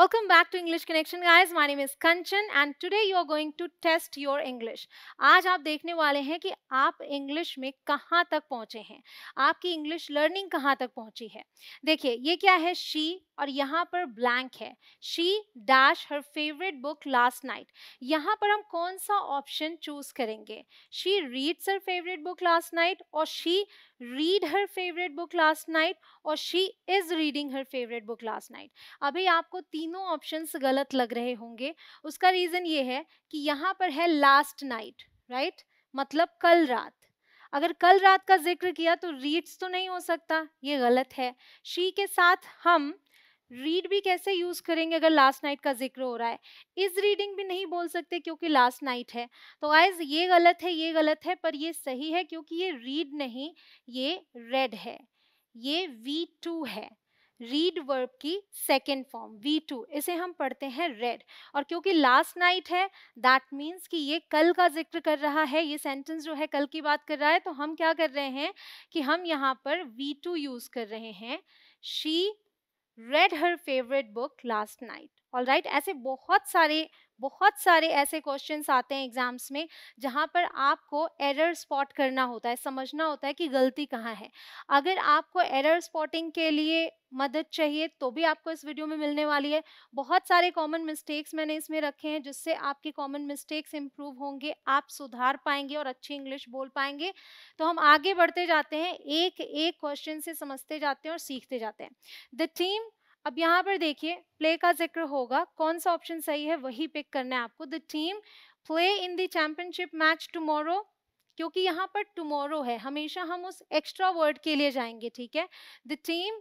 Welcome back to English Connection guys. My name is Kanchan and today you are going to test your English. आज आप देखने वाले हैं कि आप इंग्लिश में कहाँ तक पहुँचे हैं आपकी इंग्लिश लर्निंग कहाँ तक पहुँची है देखिए ये क्या है शी और यहाँ पर ब्लैंक है she dash her favourite book last night यहाँ पर हम कौन सा ऑप्शन चूज करेंगे she reads her favourite book last night और she read her favorite book last night और she is reading her favorite book last night अभी आपको तीनों options गलत लग रहे होंगे उसका reason ये है कि यहाँ पर है last night राइट right? मतलब कल रात अगर कल रात का जिक्र किया तो रीड्स तो नहीं हो सकता ये गलत है शी के साथ हम रीड भी कैसे यूज़ करेंगे अगर लास्ट नाइट का जिक्र हो रहा है इज रीडिंग भी नहीं बोल सकते क्योंकि लास्ट नाइट है तो आइज ये गलत है ये गलत है पर ये सही है क्योंकि ये रीड नहीं ये रेड है ये वी टू है रीड वर्ब की सेकेंड फॉर्म वी टू इसे हम पढ़ते हैं रेड और क्योंकि लास्ट नाइट है दैट मीन्स कि ये कल का जिक्र कर रहा है ये सेंटेंस जो है कल की बात कर रहा है तो हम क्या कर रहे हैं कि हम यहाँ पर वी टू यूज़ कर रहे हैं she read her favorite book last night. All right right? ऐसे बहुत सारे बहुत सारे ऐसे क्वेश्चंस आते हैं एग्जाम्स में जहाँ पर आपको एरर स्पॉट करना होता है समझना होता है कि गलती कहाँ है अगर आपको एरर स्पॉटिंग के लिए मदद चाहिए तो भी आपको इस वीडियो में मिलने वाली है बहुत सारे कॉमन मिस्टेक्स मैंने इसमें रखे हैं जिससे आपके कॉमन मिस्टेक्स इम्प्रूव होंगे आप सुधार पाएंगे और अच्छी इंग्लिश बोल पाएंगे तो हम आगे बढ़ते जाते हैं एक एक क्वेश्चन से समझते जाते हैं और सीखते जाते हैं द टीम अब यहाँ पर देखिए प्ले का जिक्र होगा कौन सा ऑप्शन सही है वही पिक करना है आपको the team play in the championship match tomorrow क्योंकि यहाँ पर टुमारो है हमेशा हम उस एक्स्ट्रा वर्ड के लिए जाएंगे ठीक है द टीम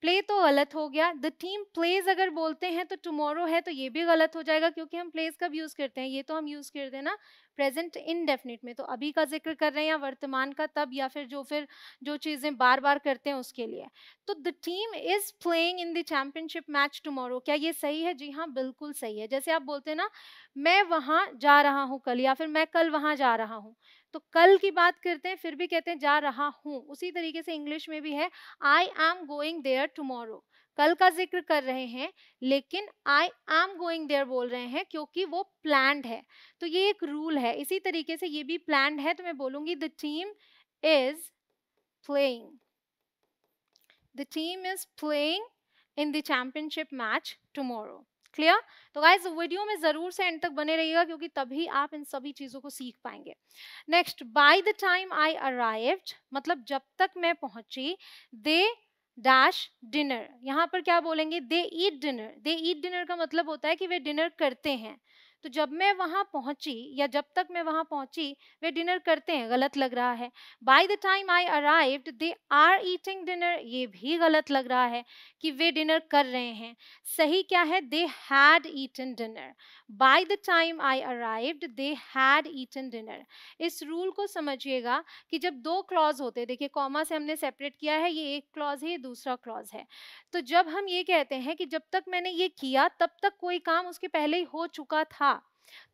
प्ले तो गलत हो गया द थीम प्लेज अगर बोलते हैं तो टुमोरो है तो ये भी गलत हो जाएगा क्योंकि हम प्लेज कब यूज़ करते हैं ये तो हम यूज़ करते हैं ना प्रेजेंट इनडेफिनिट में तो अभी का जिक्र कर रहे हैं या वर्तमान का तब या फिर जो फिर जो चीज़ें बार बार करते हैं उसके लिए तो the team is playing in the championship match tomorrow क्या ये सही है जी हाँ बिल्कुल सही है जैसे आप बोलते हैं ना मैं वहाँ जा रहा हूँ कल या फिर मैं कल वहाँ जा रहा हूँ तो कल की बात करते हैं फिर भी कहते हैं जा रहा हूँ उसी तरीके से इंग्लिश में भी है I am going there tomorrow कल का जिक्र कर रहे हैं लेकिन आई एम गोइंग देयर बोल रहे हैं क्योंकि वो प्लैंड है तो ये एक रूल है इसी तरीके से ये भी प्लान है तो मैं बोलूंगी the team is playing the team is playing in the championship match tomorrow clear तो गाइज वीडियो में ज़रूर से एंड तक बने रहिएगा क्योंकि तभी आप इन सभी चीज़ों को सीख पाएंगे next by the time I arrived मतलब जब तक मैं पहुंची दे डैश डिनर यहाँ पर क्या बोलेंगे दे ईट डिनर दे ईट डिनर का मतलब होता है कि वे डिनर करते हैं तो जब मैं वहाँ पहुँची या जब तक मैं वहाँ पहुँची वे डिनर करते हैं गलत लग रहा है by the time I arrived they are eating dinner ये भी गलत लग रहा है कि वे डिनर कर रहे हैं सही क्या है they had eaten dinner by the time I arrived they had eaten dinner इस रूल को समझिएगा कि जब दो क्लॉज होते हैं देखिए कॉमा से हमने सेपरेट किया है ये एक क्लॉज है ये दूसरा क्लॉज है तो जब हम ये कहते हैं कि जब तक मैंने ये किया तब तक कोई काम उसके पहले ही हो चुका था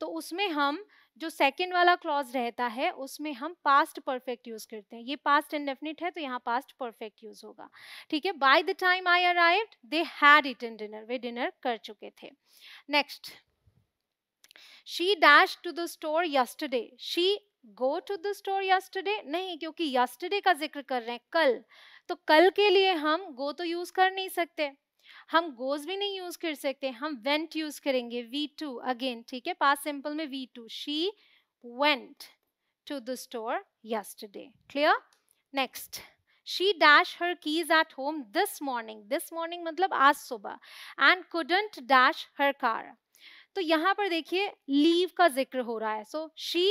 तो उसमें हम जो सेकेंड वाला क्लॉज रहता है उसमें हम पास्ट परफेक्ट यूज़ करते हैं ये पास्ट इंडेफिनिट है तो यहाँ पास्ट परफेक्ट यूज़ होगा ठीक है by the time I arrive they had eaten dinner वे डिनर कर चुके थे next she dash to the store yesterday she go to the store yesterday नहीं क्योंकि यस्टरडे का जिक्र कर रहे हैं कल तो कल के लिए हम गो तो यूज़ कर नहीं सकते हम गोज भी नहीं यूज कर सकते हम वेंट यूज करेंगे वी टू अगेन ठीक है पास सिंपल में V two she went to the store yesterday clear next she dash her keys at home this morning this morning मतलब आज सुबह and couldn't dash her car तो यहाँ पर देखिए लीव का जिक्र हो रहा है so she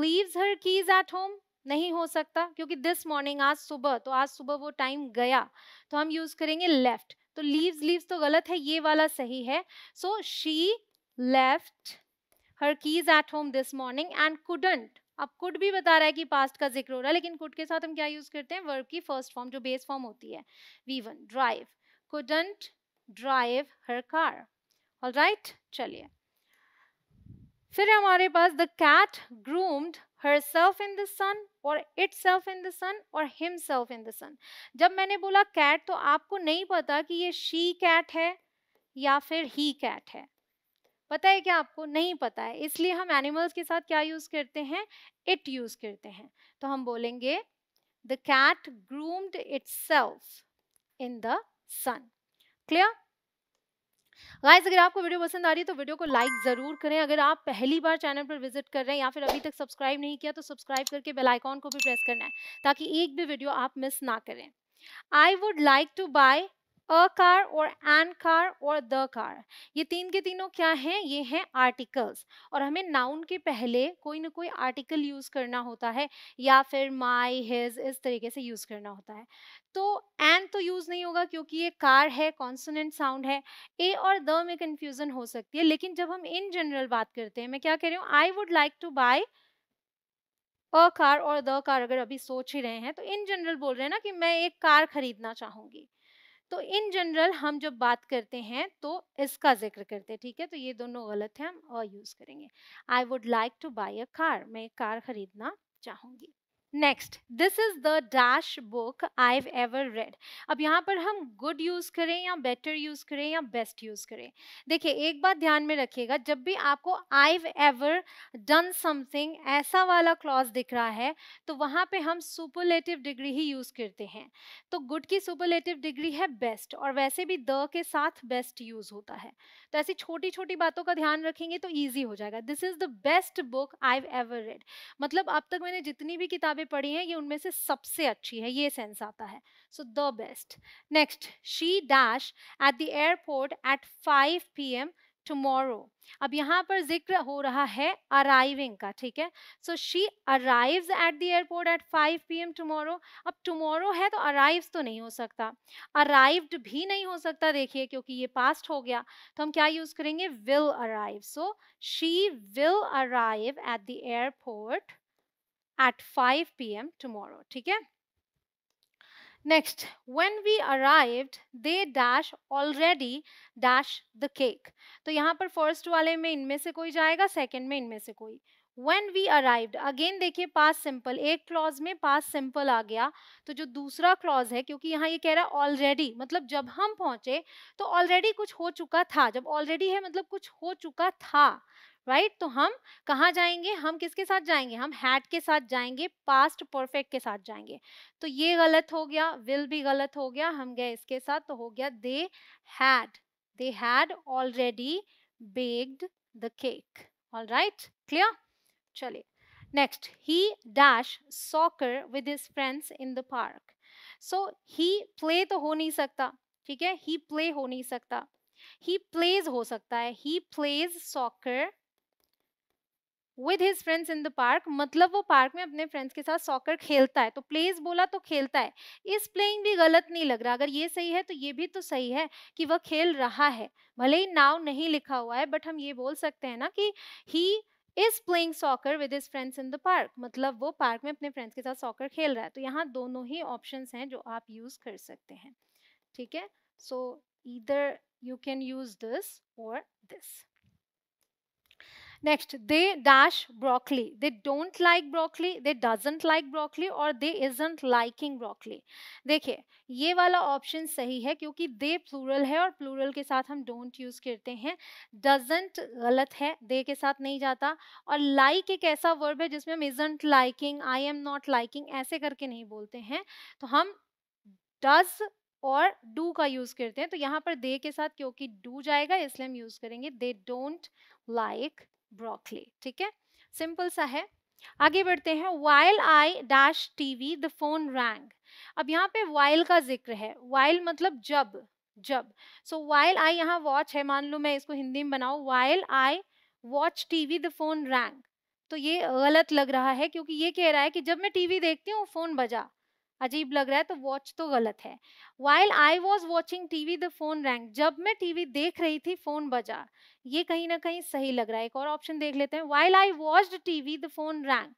leaves her keys at home नहीं हो सकता क्योंकि दिस मॉर्निंग आज सुबह तो आज सुबह वो टाइम गया तो हम यूज करेंगे लेफ्ट तो लीव्स लीव्स तो गलत है ये वाला सही है so she left her keys at home this morning and couldn't अब कुड भी बता रहा है कि पास्ट का जिक्र हो रहा है लेकिन कुड के साथ हम क्या यूज करते हैं वर्ब की फर्स्ट फॉर्म जो बेस फॉर्म होती है V one drive couldn't drive her car all right चलिए फिर हमारे पास the cat groomed herself in the sun और itself in the sun और himself in the sun जब मैंने बोला cat तो आपको नहीं पता कि ये she cat है या फिर he cat है पता है क्या आपको नहीं पता है इसलिए हम एनिमल्स के साथ क्या यूज़ करते हैं इट यूज़ करते हैं तो हम बोलेंगे the cat groomed its in the sun clear guys अगर आपको वीडियो पसंद आ रही है तो वीडियो को लाइक ज़रूर करें अगर आप पहली बार चैनल पर विजिट कर रहे हैं या फिर अभी तक सब्सक्राइब नहीं किया तो सब्सक्राइब करके बेल आइकॉन को भी प्रेस करना है ताकि एक भी वीडियो आप मिस ना करें I would like to buy a car और एन कार और द कार ये तीन के तीनों क्या हैं ये हैं आर्टिकल्स और हमें नाउन के पहले कोई ना कोई आर्टिकल यूज़ करना होता है या फिर माई हिज इस तरीके से यूज़ करना होता है तो एन तो यूज़ नहीं होगा क्योंकि ये कार है कॉन्सोनेंट साउंड है ए और द में कन्फ्यूज़न हो सकती है लेकिन जब हम इन जनरल बात करते हैं मैं क्या कह रही हूँ I would like to buy a car और द कार अगर अभी सोच ही रहे हैं तो इन जनरल बोल रहे हैं ना कि मैं एक कार खरीदना चाहूंगी तो इन जनरल हम जब बात करते हैं तो इसका जिक्र करते हैं ठीक है तो ये दोनों गलत हैं हम और यूज़ करेंगे I would like to buy a car मैं एक कार खरीदना चाहूँगी next this is the dash book I ever read अब यहाँ पर हम गुड यूज़ करें या बेटर यूज़ करें या बेस्ट यूज़ करें देखिए एक बात ध्यान में रखिएगा जब भी आपको आई एवर डन समथिंग ऐसा वाला क्लॉज दिख रहा है तो वहाँ पे हम सुपरलेटिव डिग्री ही यूज़ करते हैं तो गुड की सुपरलेटिव डिग्री है बेस्ट और वैसे भी द के साथ बेस्ट यूज़ होता है तो ऐसी छोटी छोटी बातों का ध्यान रखेंगे तो ईजी हो जाएगा this is the best book I ever read मतलब अब तक मैंने जितनी भी किताबें किताबें पढ़ी हैं ये उनमें से सबसे अच्छी है ये सेंस आता है so the best next she dash at the airport at 5 p m tomorrow अब यहाँ पर जिक्र हो रहा है अराइविंग का ठीक है so she arrive at the airport at 5 p m tomorrow अब टमोरो है तो अराइव तो नहीं हो सकता अराइव्ड भी नहीं हो सकता देखिए क्योंकि ये पास्ट हो गया तो हम क्या यूज करेंगे will arrive so she will arrive at the airport at 5 p.m. tomorrow. ठीक है Next, when we arrived, they dash already dash the cake. तो यहाँ पर फर्स्ट वाले में इनमें से कोई जाएगा सेकंड में इनमें से कोई वेन वी अराइव्ड अगेन देखिए पास सिंपल एक क्लॉज में पास सिंपल आ गया तो जो दूसरा क्लॉज है क्योंकि यहाँ ये कह रहा है ऑलरेडी मतलब जब हम पहुंचे तो ऑलरेडी कुछ हो चुका था जब ऑलरेडी है मतलब कुछ हो चुका था राइट तो हम कहाँ जाएंगे हम किसके साथ जाएंगे हम हैड के साथ जाएंगे पास्ट परफेक्ट के साथ जाएंगे तो ये गलत हो गया विल भी गलत हो गया हम गए इसके साथ तो हो गया they had they had already baked the cake all right clear चलिए next he dash soccer with his friends in the park so he play तो हो नहीं सकता ठीक है ही प्ले हो नहीं सकता ही प्लेज हो सकता है he plays soccer with his friends in the park मतलब वो पार्क में अपने फ्रेंड्स के साथ सॉकर खेलता है तो प्लेज बोला तो खेलता है इस प्लेइंग भी गलत नहीं लग रहा अगर ये सही है तो ये भी तो सही है कि वह खेल रहा है भले ही नाव नहीं लिखा हुआ है बट हम ये बोल सकते हैं ना कि he is playing soccer with his friends in the park मतलब वो पार्क में अपने फ्रेंड्स के साथ सॉकर खेल रहा है तो यहाँ दोनों ही ऑप्शन हैं जो आप यूज कर सकते हैं ठीक है so either you can use this और this next they dash broccoli they don't like broccoli they doesn't like broccoli or they isn't liking broccoli देखिए ये वाला ऑप्शन सही है क्योंकि दे प्लूरल है और प्लूरल के साथ हम डोंट यूज़ करते हैं डजेंट गलत है दे के साथ नहीं जाता और लाइक like एक ऐसा वर्ब है जिसमें हम isn't liking I am not liking ऐसे करके नहीं बोलते हैं तो हम डज और डू का यूज़ करते हैं तो यहाँ पर दे के साथ क्योंकि डू जाएगा इसलिए हम यूज़ करेंगे दे डोंट लाइक ब्रोकली ठीक है सिंपल सा है आगे बढ़ते हैं while I dash TV the phone rang अब यहाँ पे वाइल का जिक्र है वाइल मतलब जब जब सो वाइल आई यहाँ वॉच है मान लो मैं इसको हिंदी में बनाऊँ while I watch TV the phone rang तो ये गलत लग रहा है क्योंकि ये कह रहा है कि जब मैं टीवी देखती हूँ फोन बजा अजीब लग रहा है तो वॉच तो गलत है while I was watching TV the phone rang जब मैं टीवी देख रही थी फोन बजा ये कहीं ना कहीं सही लग रहा है एक और ऑप्शन देख लेते हैं while I watch TV the phone rang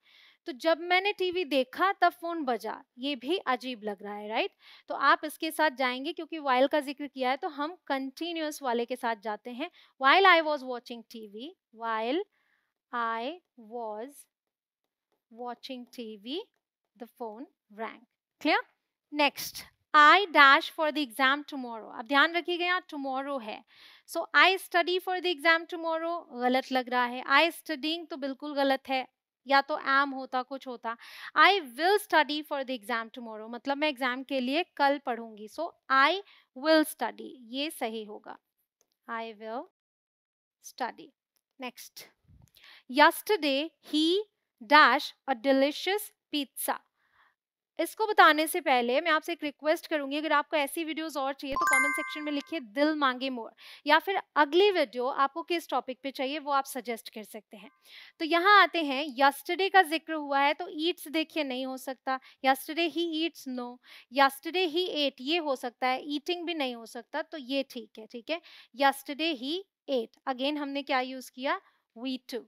तो जब मैंने टीवी देखा तब फोन बजा ये भी अजीब लग रहा है राइट तो आप इसके साथ जाएंगे क्योंकि वाइल का जिक्र किया है तो हम कंटिन्यूस वाले के साथ जाते हैं while I was watching TV while I was watching TV the phone rang clear next I dash for the exam tomorrow अब ध्यान रखिएगा यहाँ टुमारो है so I study for the exam tomorrow गलत लग रहा है आई स्टडिंग तो बिल्कुल गलत है या तो एम होता कुछ होता I will study for the exam tomorrow मतलब मैं एग्जाम के लिए कल पढ़ूंगी सो आई विल स्टडी ये सही होगा I will study next yesterday he dash a delicious pizza इसको बताने से पहले मैं आपसे एक रिक्वेस्ट करूंगी अगर आपको ऐसी वीडियोस और चाहिए तो कमेंट सेक्शन में लिखिए दिल मांगे मोर या फिर अगली वीडियो आपको किस टॉपिक पे चाहिए वो आप सजेस्ट कर सकते हैं तो यहाँ आते हैं यस्टरडे का जिक्र हुआ है तो ईट्स देखिए नहीं हो सकता yesterday he eats no yesterday he ate ये हो सकता है ईटिंग भी नहीं हो सकता तो ये ठीक है ठीक है यस्टरडे ही एट अगेन हमने क्या यूज़ किया V two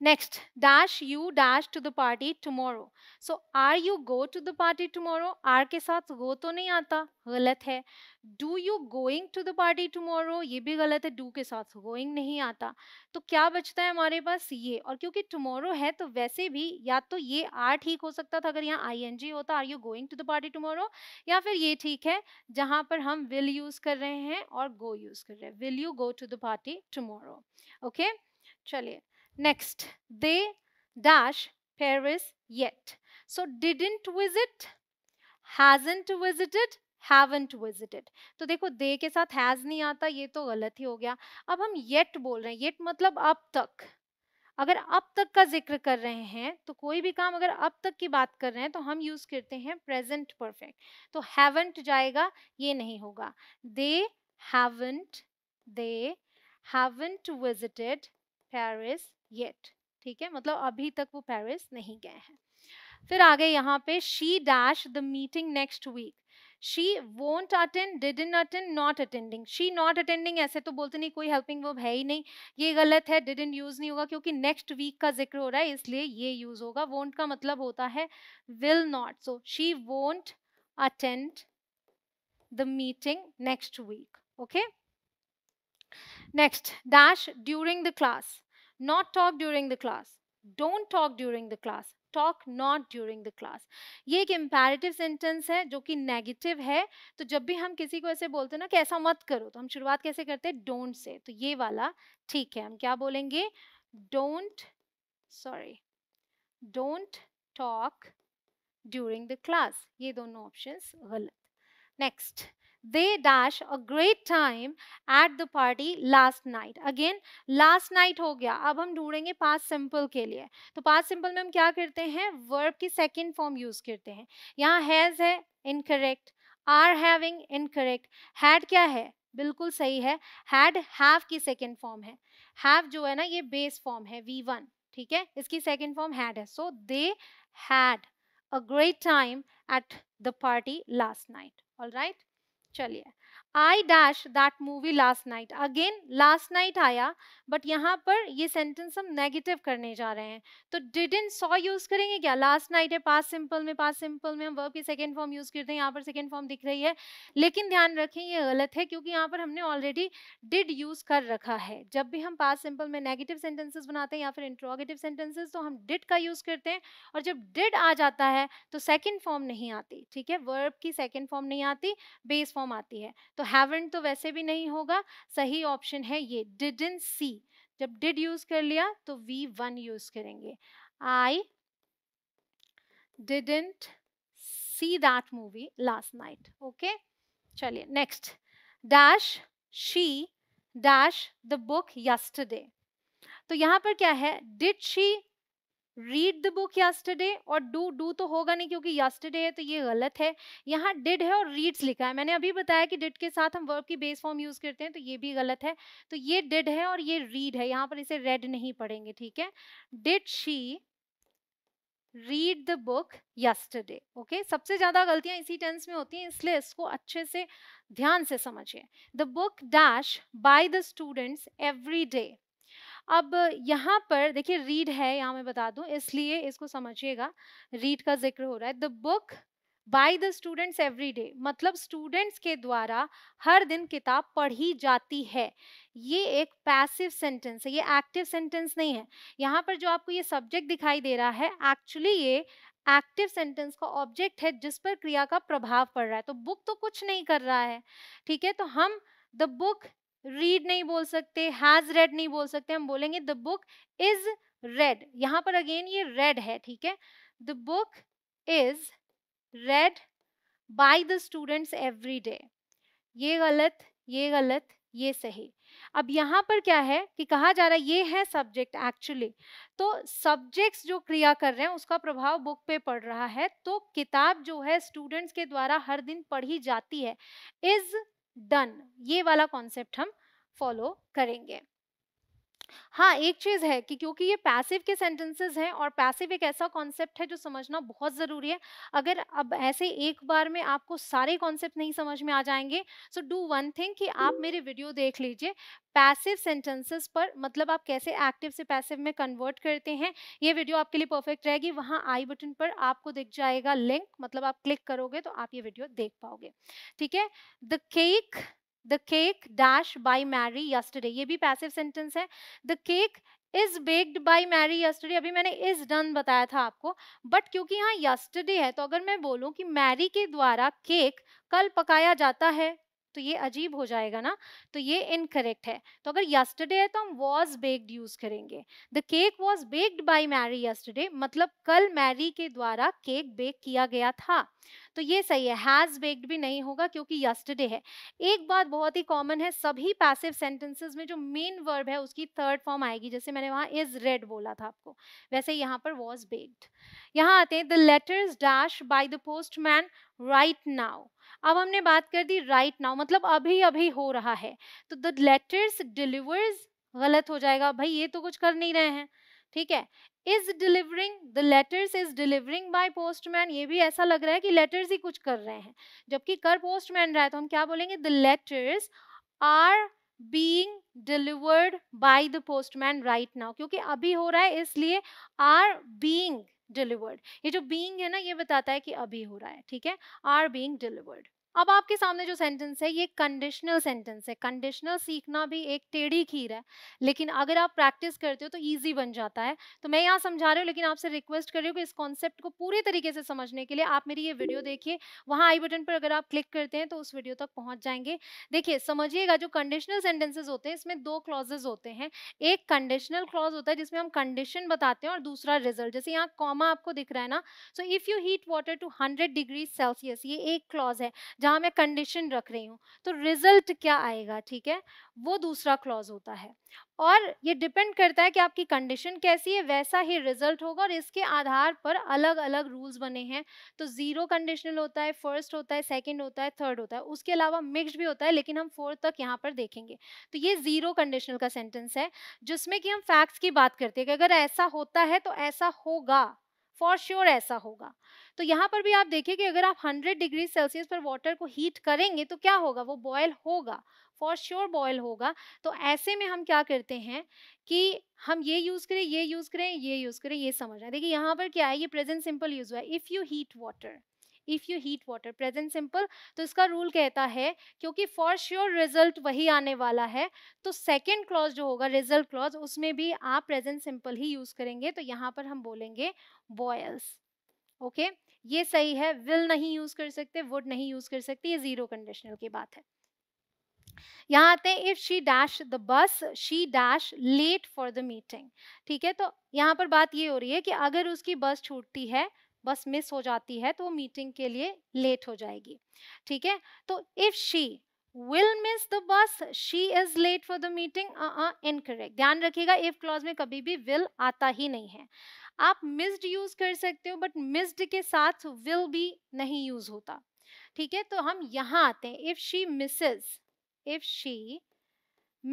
Next, dash you dash to the party tomorrow. So, are you go to the party tomorrow? Are के साथ go तो नहीं आता गलत है Do you going to the party tomorrow? ये भी गलत है do के साथ going नहीं आता तो क्या बचता है हमारे पास ये और क्योंकि tomorrow है तो वैसे भी या तो ये आर ठीक हो सकता था अगर यहाँ ing होता are you going to the party tomorrow? या फिर ये ठीक है जहाँ पर हम will use कर रहे हैं और go use कर रहे हैं Will you go to the party tomorrow? Okay? चलिए Next, they dash Paris yet. So didn't visit, hasn't visited, haven't visited तो देखो दे के साथ हैज नहीं आता ये तो गलत ही हो गया अब हम येट बोल रहे हैं येट मतलब अब तक अगर अब तक का जिक्र कर रहे हैं तो कोई भी काम अगर अब तक की बात कर रहे हैं तो हम यूज करते हैं प्रेजेंट परफेक्ट तो haven't जाएगा ये नहीं होगा they haven't they haven't visited Paris yet ठीक है मतलब अभी तक वो पेरिस नहीं गए हैं फिर आगे यहाँ पे she dash the meeting next week she won't attend didn't attend not attending she not attending ऐसे तो बोलते नहीं कोई हेल्पिंग वो है ही नहीं ये गलत है डिड इन यूज़ नहीं होगा क्योंकि नेक्स्ट वीक का जिक्र हो रहा है इसलिए ये यूज़ होगा वोंट का मतलब होता है will not so she won't attend the meeting next week okay next dash during the class not talk during the class don't talk during the class talk not during the class ये एक imperative sentence है जो कि negative है तो जब भी हम किसी को ऐसे बोलते हैं ना कि ऐसा मत करो तो हम शुरुआत कैसे करते हैं डोंट से तो ये वाला ठीक है हम क्या बोलेंगे don't sorry don't talk during the class ये दोनों ऑप्शंस गलत next they dash a great time at the party last night again last night हो गया अब हम ढूंढेंगे past simple के लिए तो past simple में हम क्या करते हैं verb की second form use करते हैं यहाँ has है incorrect are having incorrect had क्या है बिल्कुल सही है had have की second form है have जो है ना ये base form है v1 ठीक है इसकी second form had है so they had a great time at the party last night all right चलिए I dash that movie last night. Again, last night आया but यहाँ पर ये sentence हम negative करने जा रहे हैं तो didn't saw use यूज़ करेंगे क्या लास्ट नाइट है पास सिंपल में पास सिंपल में हम वर्ब की सेकेंड फॉर्म यूज़ करते हैं यहाँ पर सेकेंड फॉर्म दिख रही है लेकिन ध्यान रखें ये गलत है क्योंकि यहाँ पर हमने ऑलरेडी डिड यूज़ कर रखा है जब भी हम पास सिंपल में नेगेटिव सेंटेंसेज बनाते हैं या फिर इंट्रोगेटिव सेंटेंसेज तो हम डिड का यूज़ करते हैं और जब डिड आ जाता है तो सेकेंड फॉर्म नहीं आती ठीक है वर्ब की सेकेंड फॉर्म नहीं आती बेस फॉर्म आती है तो तो हैवेंट तो वैसे भी नहीं होगा सही ऑप्शन है ये डिडन सी जब डिड यूज कर लिया तो वी वन यूज करेंगे I didn't see that movie last night okay चलिए next dash she dash the book yesterday तो यहाँ पर क्या है did she read the book yesterday और डू डू तो होगा नहीं क्योंकि यास्टरडे है तो ये गलत है यहाँ डिड है और रीड्स लिखा है मैंने अभी बताया कि डिड के साथ हम वर्ब की बेस फॉर्म यूज़ करते हैं तो ये भी गलत है तो ये डिड है और ये रीड है यहाँ पर इसे रेड नहीं पढ़ेंगे ठीक है did she read the book yesterday okay सबसे ज़्यादा गलतियां इसी टेंस में होती हैं इसलिए इसको अच्छे से ध्यान से समझिए the book dash by the students every day अब यहाँ पर देखिए रीड है यहाँ मैं बता दूँ इसलिए इसको समझिएगा रीड का जिक्र हो रहा है the book by the students every day मतलब स्टूडेंट्स के द्वारा हर दिन किताब पढ़ी जाती है ये एक पैसिव सेंटेंस है ये एक्टिव सेंटेंस नहीं है यहाँ पर जो आपको ये सब्जेक्ट दिखाई दे रहा है एक्चुअली ये एक्टिव सेंटेंस का ऑब्जेक्ट है जिस पर क्रिया का प्रभाव पड़ रहा है तो बुक तो कुछ नहीं कर रहा है ठीक है तो हम द बुक रीड नहीं बोल सकते हैज रेड नहीं बोल सकते हम बोलेंगे द बुक इज रेड यहाँ पर अगेन ये रेड है ठीक है the book is read by the students every day ये गलत ये गलत ये सही अब यहाँ पर क्या है कि कहा जा रहा है ये है सब्जेक्ट एक्चुअली तो सब्जेक्ट्स जो क्रिया कर रहे हैं उसका प्रभाव बुक पे पड़ रहा है तो किताब जो है स्टूडेंट्स के द्वारा हर दिन पढ़ी जाती है इज डन ये वाला कॉन्सेप्ट हम फॉलो करेंगे हाँ एक चीज़ है कि क्योंकि ये पैसिव के सेंटेंसेस हैं और पैसिव एक ऐसा कॉन्सेप्ट है जो समझना बहुत ज़रूरी है अगर अब ऐसे एक बार में आपको सारे कॉन्सेप्ट नहीं समझ में आ जाएंगे सो डू वन थिंग कि आप मेरे वीडियो देख लीजिए पैसिव सेंटेंसेस पर मतलब आप कैसे एक्टिव से पैसिव में कन्वर्ट करते हैं ये वीडियो आपके लिए परफेक्ट रहेगी वहाँ आई बटन पर आपको दिख जाएगा लिंक मतलब आप क्लिक करोगे तो आप ये वीडियो देख पाओगे ठीक है the cake the cake dash by Mary yesterday ये भी पैसिव सेंटेंस है the cake is baked by Mary yesterday अभी मैंने इज डन बताया था आपको बट क्योंकि यहाँ यस्टरडे है तो अगर मैं बोलूँ कि मैरी के द्वारा केक कल पकाया जाता है तो ये अजीब हो जाएगा ना तो ये इनकरेक्ट है तो अगर यस्टरडे है तो हम वॉज बेक्ड यूज करेंगे the cake was baked by Mary yesterday मतलब कल मैरी के द्वारा केक बेक किया गया था तो ये सही है हैज बेक्ड भी नहीं होगा क्योंकि यस्टरडे है एक बात बहुत ही कॉमन है सभी पैसिव सेंटेंसेस में जो मेन वर्ब है उसकी थर्ड फॉर्म आएगी जैसे मैंने वहां इज रेड बोला था आपको वैसे यहाँ पर वॉज बेक्ड यहाँ आते हैं the letters dash by the postman right now अब हमने बात कर दी राइट नाउ मतलब अभी अभी हो रहा है तो द लेटर्स डिलीवर्स गलत हो जाएगा भाई ये तो कुछ कर नहीं रहे हैं ठीक है is delivering the letters is delivering by postman ये भी ऐसा लग रहा है कि लेटर्स ही कुछ कर रहे हैं जबकि कर पोस्टमैन रहा है तो हम क्या बोलेंगे the letters are being delivered by the postman right now क्योंकि अभी हो रहा है इसलिए आर बींग डिलीवर्ड ये जो बींग है ना ये बताता है कि अभी हो रहा है ठीक है आर बींग डिलीवर्ड अब आपके सामने जो सेंटेंस है ये कंडीशनल सेंटेंस है कंडीशनल सीखना भी एक टेढ़ी खीर है लेकिन अगर आप प्रैक्टिस करते हो तो ईजी बन जाता है तो मैं यहाँ समझा रही हूँ लेकिन आपसे रिक्वेस्ट कर रही हूँ कि इस कॉन्सेप्ट को पूरे तरीके से समझने के लिए आप मेरी ये वीडियो देखिए वहाँ आई बटन पर अगर आप क्लिक करते हैं तो उस वीडियो तक पहुँच जाएंगे देखिए समझिएगा जो कंडीशनल सेंटेंसेज होते हैं इसमें दो क्लॉजेज होते हैं एक कंडीशनल क्लॉज होता है जिसमें हम कंडीशन बताते हैं और दूसरा रिजल्ट जैसे यहाँ कॉमा आपको दिख रहा है ना so if you heat water two hundred degree Celsius ये एक क्लॉज है जहाँ मैं कंडीशन रख रही हूँ तो रिजल्ट क्या आएगा ठीक है वो दूसरा क्लॉज होता है और ये डिपेंड करता है कि आपकी कंडीशन कैसी है वैसा ही रिजल्ट होगा और इसके आधार पर अलग अलग रूल्स बने हैं तो ज़ीरो कंडीशनल होता है फर्स्ट होता है सेकंड होता है थर्ड होता है उसके अलावा मिक्स भी होता है लेकिन हम फोर्थ तक यहाँ पर देखेंगे तो ये ज़ीरो कंडीशनल का सेंटेंस है जिसमें कि हम फैक्ट्स की बात करते हैं कि अगर ऐसा होता है तो ऐसा होगा फॉर श्योर sure ऐसा होगा तो यहाँ पर भी आप देखिए कि अगर आप 100 डिग्री सेल्सियस पर वाटर को हीट करेंगे तो क्या होगा वो बॉयल होगा फॉर श्योर बॉयल होगा तो ऐसे में हम क्या करते हैं कि हम ये यूज़ करें ये यूज़ करें ये यूज़ करें ये समझ रहे हैं देखिए यहाँ पर क्या है ये प्रेजेंट सिंपल यूज़ हुआ है if you heat water if you heat water present simple तो इसका रूल कहता है क्योंकि फॉर श्योर रिजल्ट वही आने वाला है तो सेकेंड क्लॉज जो होगा रिजल्ट क्लॉज उसमें भी आप प्रेजेंट सिंपल ही यूज़ करेंगे तो यहाँ पर हम बोलेंगे बॉयल्स ओके okay? ये सही है विल नहीं यूज़ कर सकते वुड नहीं यूज़ कर सकते ये ज़ीरो कंडीशनल की बात है यहाँ आते हैं if she dash the bus she dash late for the meeting ठीक है तो यहाँ पर बात ये हो रही है कि अगर उसकी बस छूटती है बस मिस हो जाती है तो वो मीटिंग के लिए लेट हो जाएगी ठीक है तो if she will miss the bus she is late for the meeting incorrect ध्यान रखिएगा इफ क्लॉज में कभी भी विल आता ही नहीं है आप मिस्ड यूज कर सकते हो बट मिस्ड के साथ विल भी नहीं यूज होता ठीक है तो हम यहाँ आते हैं if she misses if she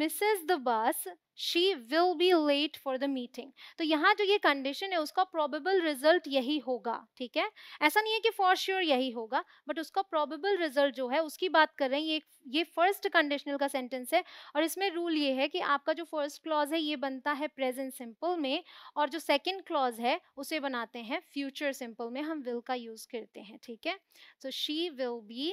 misses the bus she will be late for the meeting तो यहाँ जो ये कंडीशन है उसका प्रॉबेबल रिजल्ट यही होगा ठीक है ऐसा नहीं है कि फॉर श्योर sure यही होगा बट उसका प्रोबेबल रिजल्ट जो है उसकी बात कर रहे हैं ये ये फर्स्ट कंडीशनल का सेंटेंस है और इसमें रूल ये है कि आपका जो फर्स्ट क्लॉज है ये बनता है प्रेजेंट सिंपल में और जो सेकेंड क्लॉज है उसे बनाते हैं फ्यूचर सिंपल में हम विल का यूज़ करते हैं ठीक है so she will be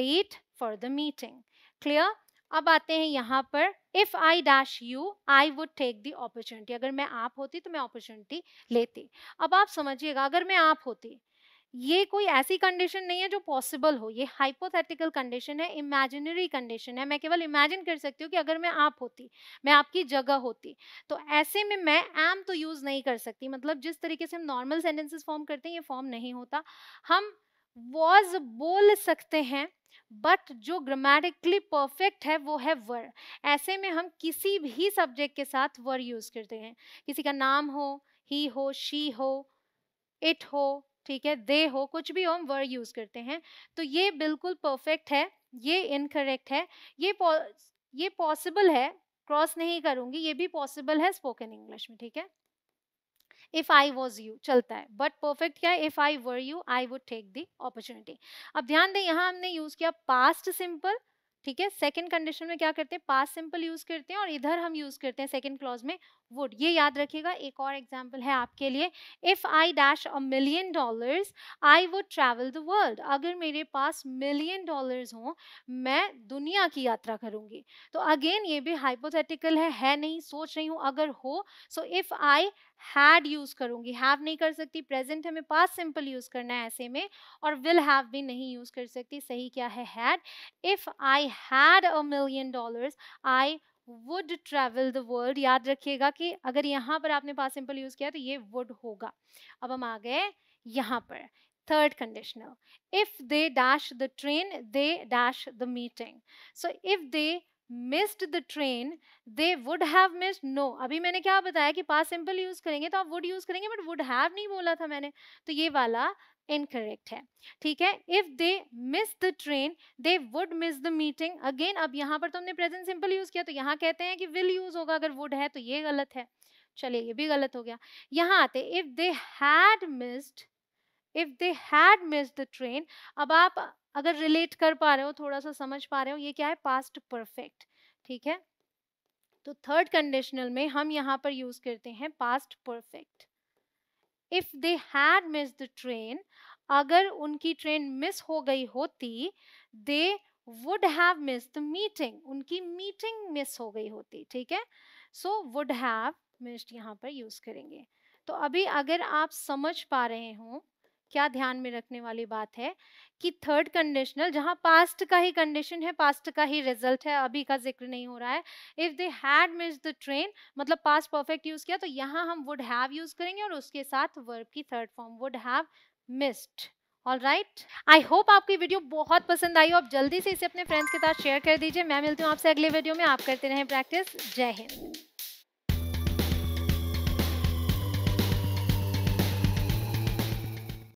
late for the meeting clear अब आते हैं यहाँ पर if I dash you I would take the opportunity अगर मैं आप होती तो मैं अपॉर्चुनिटी लेती अब आप समझिएगा अगर मैं आप होती ये कोई ऐसी कंडीशन नहीं है जो पॉसिबल हो ये हाइपोथेटिकल कंडीशन है इमेजिनरी कंडीशन है मैं केवल इमेजिन कर सकती हूँ कि अगर मैं आप होती मैं आपकी जगह होती तो ऐसे में मैं एम तो यूज़ नहीं कर सकती मतलब जिस तरीके से हम नॉर्मल सेंटेंसेस फॉर्म करते हैं ये फॉर्म नहीं होता हम वॉज बोल सकते हैं बट जो ग्रामेटिकली परफेक्ट है वो है वर ऐसे में हम किसी भी सब्जेक्ट के साथ वर यूज़ करते हैं किसी का नाम हो ही हो शी हो इट हो ठीक है दे हो कुछ भी हो हम वर यूज़ करते हैं तो ये बिल्कुल परफेक्ट है ये इनकरेक्ट है ये ये पॉसिबल है क्रॉस नहीं करूँगी ये भी पॉसिबल है स्पोकन इंग्लिश में ठीक है इफ आई वॉज यू चलता है बट परफेक्ट क्या है if I were you I would take the opportunity अब ध्यान दें यहाँ हमने यूज किया पास्ट सिंपल ठीक है सेकेंड कंडीशन में क्या करते हैं पास सिंपल यूज करते हैं और इधर हम यूज करते हैं सेकेंड क्लॉज में वुड ये याद रखिएगा एक और एग्जाम्पल है आपके लिए if I dash a million dollars I would travel the world अगर मेरे पास मिलियन डॉलर्स हो मैं दुनिया की यात्रा करूंगी तो अगेन ये भी हाइपोथेटिकल है है नहीं सोच रही हूँ अगर हो सो इफ आई हैड यूज़ करूँगी हैव नहीं कर सकती प्रेजेंट हमें पास सिंपल यूज़ करना है ऐसे में और विल हैव भी नहीं यूज़ कर सकती सही क्या है had if I had a million dollars I would travel the world याद रखिएगा कि अगर यहाँ पर आपने पास सिंपल यूज़ किया तो ये वुड होगा अब हम आ गए यहाँ पर third conditional if they dash the train they dash the meeting so if they missed the train they would have missed no अभी मैंने क्या बताया कि पास सिंपल यूज करेंगे तो आप वुड यूज करेंगे बट वुड हैव नहीं बोला था मैंने तो ये वाला इनकरेक्ट है ठीक है if they miss the train they would miss the meeting again अब यहाँ पर तो हमने प्रेजेंट सिंपल यूज किया तो यहाँ कहते हैं कि विल यूज होगा अगर वुड है तो ये गलत है चलिए ये भी गलत हो गया यहाँ आते if they had missed if they had miss the train अब आप अगर रिलेट कर पा रहे हो थोड़ा सा समझ पा रहे हो ये क्या है पास्ट परफेक्ट ठीक है तो थर्ड कंडीशनल में हम यहाँ पर यूज करते हैं past perfect if they had miss the train अगर उनकी ट्रेन मिस हो गई होती they would have miss the meeting उनकी मीटिंग मिस हो गई होती ठीक है सो वुड हैव मिस्ड यहाँ पर यूज करेंगे तो अभी अगर आप समझ पा रहे हो क्या ध्यान में रखने वाली बात है कि थर्ड कंडीशनल जहाँ पास्ट का ही कंडीशन है पास्ट का ही रिजल्ट है अभी का जिक्र नहीं हो रहा है if they had miss the train मतलब पास्ट परफेक्ट यूज़ किया तो यहाँ हम वुड हैव यूज़ करेंगे और उसके साथ वर्ब की third form would have missed all right I hope आपकी वीडियो बहुत पसंद आई हो आप जल्दी से इसे अपने फ्रेंड्स के साथ शेयर कर दीजिए मैं मिलती हूँ आपसे अगले वीडियो में आप करते रहें प्रैक्टिस जय हिंद